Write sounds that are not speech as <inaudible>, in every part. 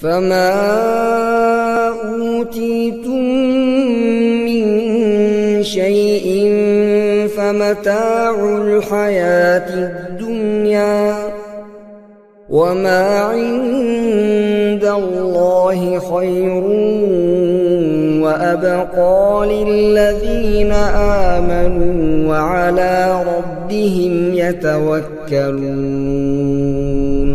فما أوتيتم من شيء فمتاع الحياة الدنيا وما عند الله خير وأبقى للذين آمنوا وعلى ربهم يتوكلون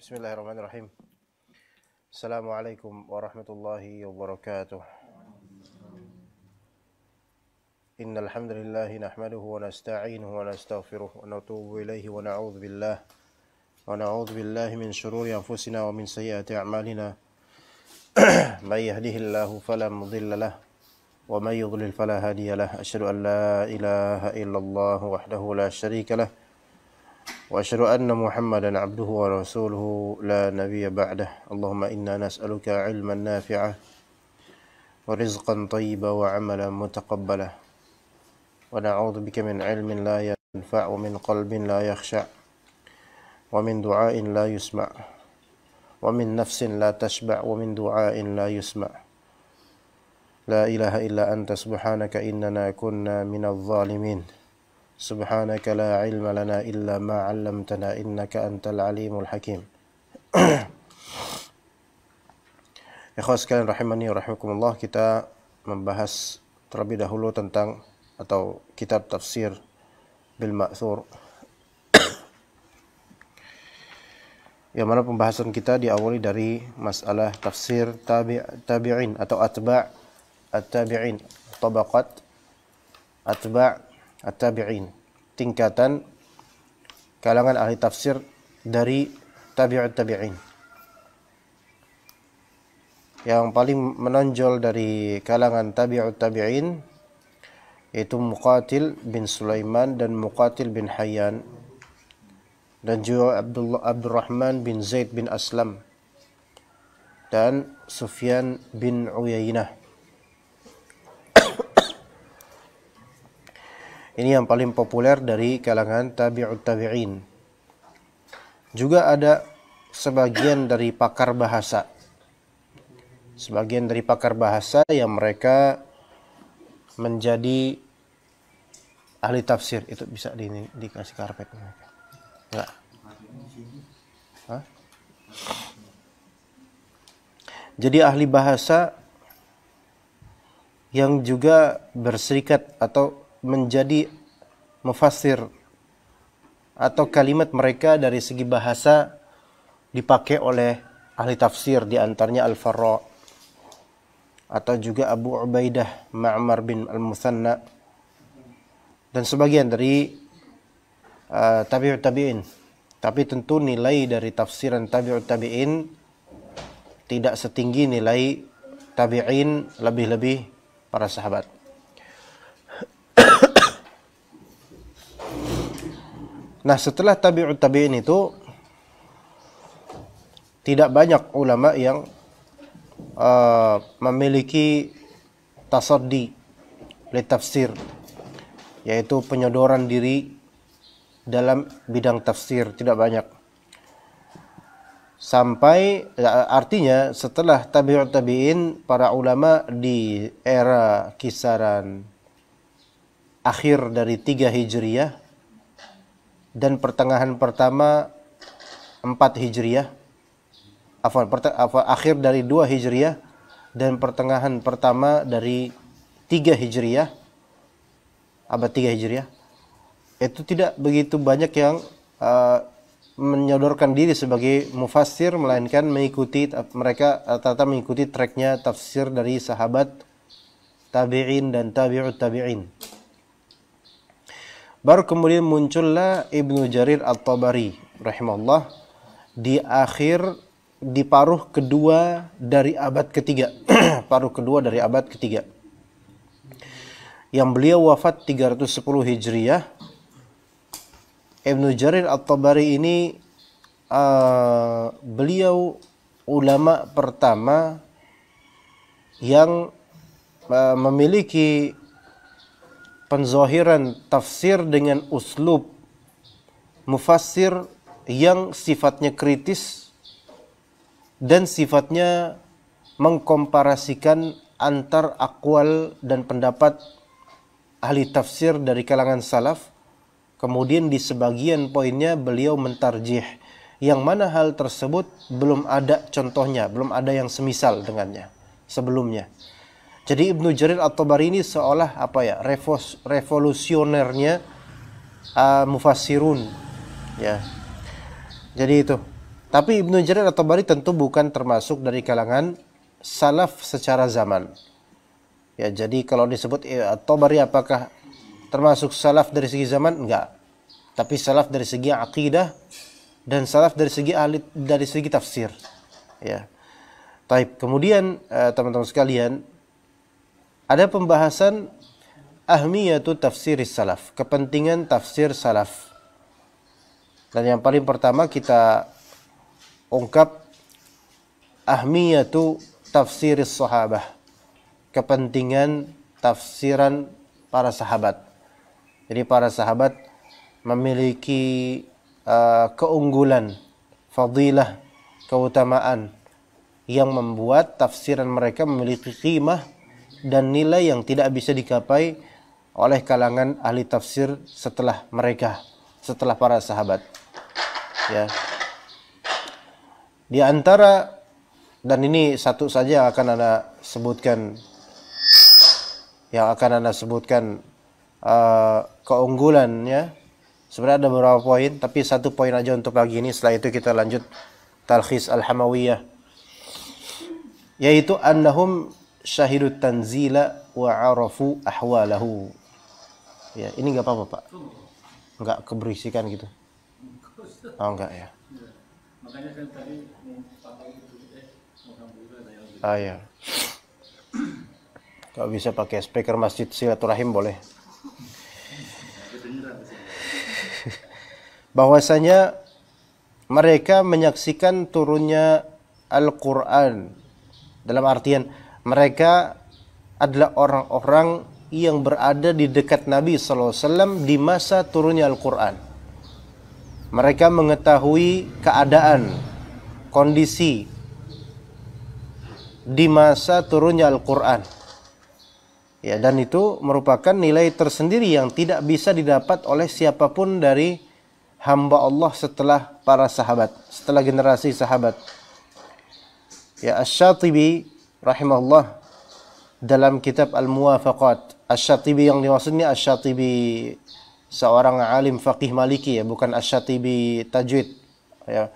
بسم الله الرحمن الرحيم السلام عليكم ورحمة الله وبركاته إن الحمد لله نحمده ونستعينه ونستغفره ونتوب إليه ونعوذ بالله ونعوذ بالله من شرور أنفسنا ومن سيئات أعمالنا <clears throat> من يهده الله فلا مضل له ومن يضلل فلا هادي له أشهد أن لا إله إلا الله وحده لا شريك له وأشهد أن محمدا عبده ورسوله لا نبي بعده اللهم إنا نسألك علما نافعا ورزقا طيبا وعملا متقبلا ونعوذ بك من علم لا ينفع ومن قلب لا يخشع ومن دعاء لا يسمع ومن نفس لا تشبع ومن دعاء لا يسمع لا إله إلا أنت سبحانك إننا كنا من الظالمين سبحانك لا علم لنا إلا ما علمتنا إنك أنت العليم الحكيم Ikhwas sekalian rahimani wa rahimakumullah kita membahas terlebih dahulu tentang atau kitab tafsir bil ma'thur <clears throat> yang mana pembahasan kita diawali dari masalah tafsir tabi tabi'in atau atba' at-tabi'in tabaqat atba' at-tabi'in tingkatan kalangan ahli tafsir dari tabi'ut tabi'in. Yang paling menonjol dari kalangan tabi'ut tabi'in yaitu Muqatil bin Sulaiman dan Muqatil bin Hayyan dan juga Abdullah Abdurrahman bin Zaid bin Aslam dan Sufyan bin Uyainah Ini yang paling populer dari kalangan tabi'ut tabi'in. Juga ada sebagian dari pakar bahasa. Sebagian dari pakar bahasa yang mereka menjadi ahli tafsir itu bisa di, dikasih karpet mereka. Enggak. Jadi ahli bahasa yang juga berserikat atau menjadi mufasir atau kalimat mereka dari segi bahasa dipakai oleh ahli tafsir di antaranya Al-Farra atau juga Abu Ubaidah Ma'mar bin Al-Musanna dan sebagian dari uh, tabi'ut tabi'in tapi tentu nilai dari tafsiran tabi'ut tabi'in tidak setinggi nilai tabi'in lebih-lebih para sahabat Nah, setelah tabi'ut tabi'in itu tidak banyak ulama yang uh, memiliki tasaddi oleh tafsir yaitu penyodoran diri dalam bidang tafsir tidak banyak sampai ya, artinya setelah tabi'ut tabi'in para ulama di era kisaran akhir dari tiga hijriyah dan pertengahan pertama 4 Hijriah afwan akhir dari 2 Hijriah dan pertengahan pertama dari 3 Hijriah abad 3 Hijriah itu tidak begitu banyak yang uh, menyodorkan diri sebagai mufassir melainkan mengikuti mereka tata mengikuti treknya tafsir dari sahabat tabi'in dan tabi'ut tabi'in. Baru kemudian muncullah Ibnu Jarir At-Tabari rahimahullah di akhir di paruh kedua dari abad ketiga. <clears throat> paruh kedua dari abad ketiga. Yang beliau wafat 310 Hijriah. Ibnu Jarir At-Tabari ini uh, beliau ulama pertama yang uh, memiliki penzohiran tafsir dengan uslub mufassir yang sifatnya kritis dan sifatnya mengkomparasikan antar akwal dan pendapat ahli tafsir dari kalangan salaf kemudian di sebagian poinnya beliau mentarjih yang mana hal tersebut belum ada contohnya, belum ada yang semisal dengannya sebelumnya. Jadi Ibnu Jarir atau tabari ini seolah apa ya revos, revolusionernya uh, mufassirun ya. Jadi itu. Tapi Ibnu Jarir atau Bari tentu bukan termasuk dari kalangan salaf secara zaman. Ya, jadi kalau disebut eh, atau Bari apakah termasuk salaf dari segi zaman? Enggak. Tapi salaf dari segi akidah dan salaf dari segi ahli dari segi tafsir. Ya. Taib. Kemudian eh, teman -teman sekalian, ada pembahasan ahmiyatu tafsir salaf, kepentingan tafsir salaf. Dan yang paling pertama kita ungkap ahmiyatu tafsir sahabah, kepentingan tafsiran para sahabat. Jadi para sahabat memiliki uh, keunggulan, fadilah, keutamaan yang membuat tafsiran mereka memiliki khimah dan nilai yang tidak bisa dicapai oleh kalangan ahli tafsir setelah mereka, setelah para sahabat. Ya. Di antara dan ini satu saja yang akan Anda sebutkan yang akan Anda sebutkan uh, keunggulannya. Sebenarnya ada beberapa poin, tapi satu poin aja untuk pagi ini. Setelah itu kita lanjut talkhis al-hamawiyah. Yaitu annahum syahidu tanzila wa arafu ahwalahu. Ya, ini nggak apa-apa, Pak. Nggak keberisikan gitu. Oh, enggak ya. Makanya kan tadi eh, Ah, ya. Kalau bisa pakai speaker masjid silaturahim boleh. <laughs> Bahwasanya mereka menyaksikan turunnya Al-Quran dalam artian mereka adalah orang-orang yang berada di dekat Nabi SAW di masa turunnya Al-Quran. Mereka mengetahui keadaan, kondisi di masa turunnya Al-Quran. Ya, dan itu merupakan nilai tersendiri yang tidak bisa didapat oleh siapapun dari hamba Allah setelah para sahabat, setelah generasi sahabat. Ya, Asy-Syatibi rahimahullah dalam kitab Al-Muwafaqat Asy-Syatibi yang dimaksudnya Asy-Syatibi seorang alim faqih Maliki ya bukan Asy-Syatibi tajwid ya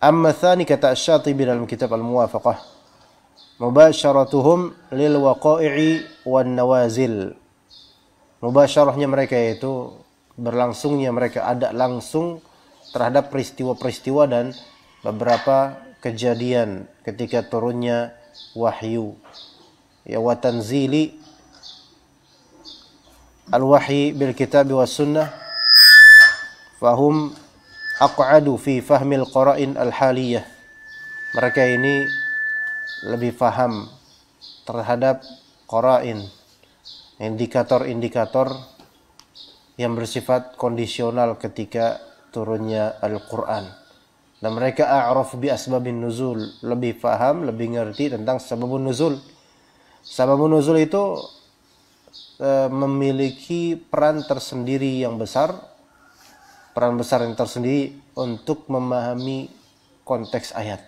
Amma thani kata Asy-Syatibi dalam kitab Al-Muwafaqah mubasyaratuhum lil waqa'i wan nawazil mubasyarahnya mereka yaitu berlangsungnya mereka ada langsung terhadap peristiwa-peristiwa dan beberapa kejadian ketika turunnya wahyu ya wa tanzili al-wahyi bil kitab wa sunnah fahum aq'adu fi al qara'in al-haliyah mereka ini lebih faham terhadap qara'in indikator-indikator yang bersifat kondisional ketika turunnya Al-Qur'an dan mereka a'raf bi asbabin nuzul lebih faham lebih ngerti tentang sababun nuzul sababun nuzul itu e, memiliki peran tersendiri yang besar peran besar yang tersendiri untuk memahami konteks ayat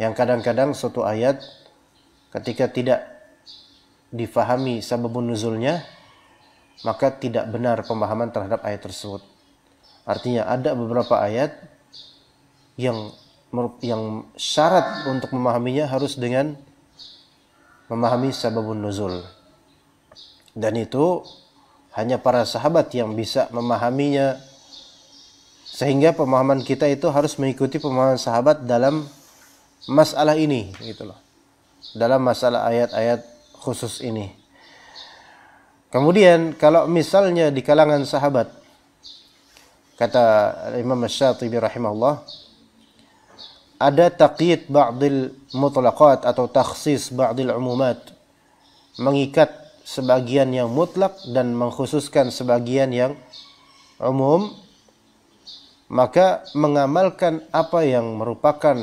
yang kadang-kadang suatu ayat ketika tidak difahami sababun nuzulnya maka tidak benar pemahaman terhadap ayat tersebut artinya ada beberapa ayat yang yang syarat untuk memahaminya harus dengan memahami sababun nuzul. Dan itu hanya para sahabat yang bisa memahaminya sehingga pemahaman kita itu harus mengikuti pemahaman sahabat dalam masalah ini gitu loh. Dalam masalah ayat-ayat khusus ini. Kemudian kalau misalnya di kalangan sahabat kata Imam Syatibi rahimahullah ada taqiyid ba'dil mutlaqat atau takhsis ba'dil umumat mengikat sebagian yang mutlak dan mengkhususkan sebagian yang umum maka mengamalkan apa yang merupakan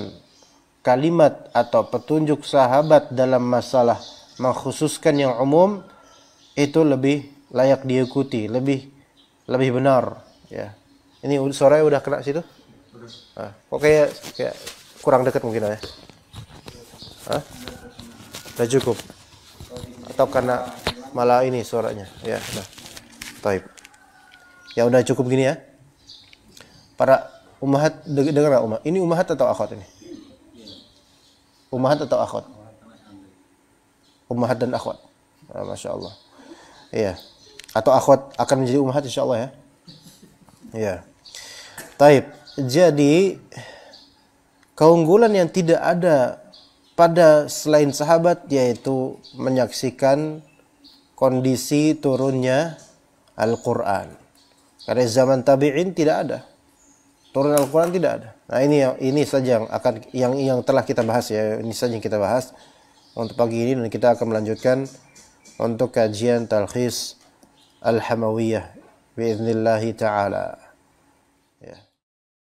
kalimat atau petunjuk sahabat dalam masalah mengkhususkan yang umum itu lebih layak diikuti lebih lebih benar ya ini sore udah kena situ ah, kok kayak kurang dekat mungkin ya Hah? udah cukup atau karena malah ini suaranya ya nah taib ya udah cukup gini ya para umahat dengar nggak umah ini umahat atau akhwat ini umahat atau akhwat umahat dan akhwat nah, masya Allah iya atau akhwat akan menjadi umahat insya Allah ya iya taib jadi keunggulan yang tidak ada pada selain sahabat yaitu menyaksikan kondisi turunnya Al-Qur'an. Karena zaman tabi'in tidak ada. Turun Al-Qur'an tidak ada. Nah, ini ini saja yang akan yang yang telah kita bahas ya. Ini saja yang kita bahas untuk pagi ini dan kita akan melanjutkan untuk kajian talkhis Al-Hamawiyah الله taala.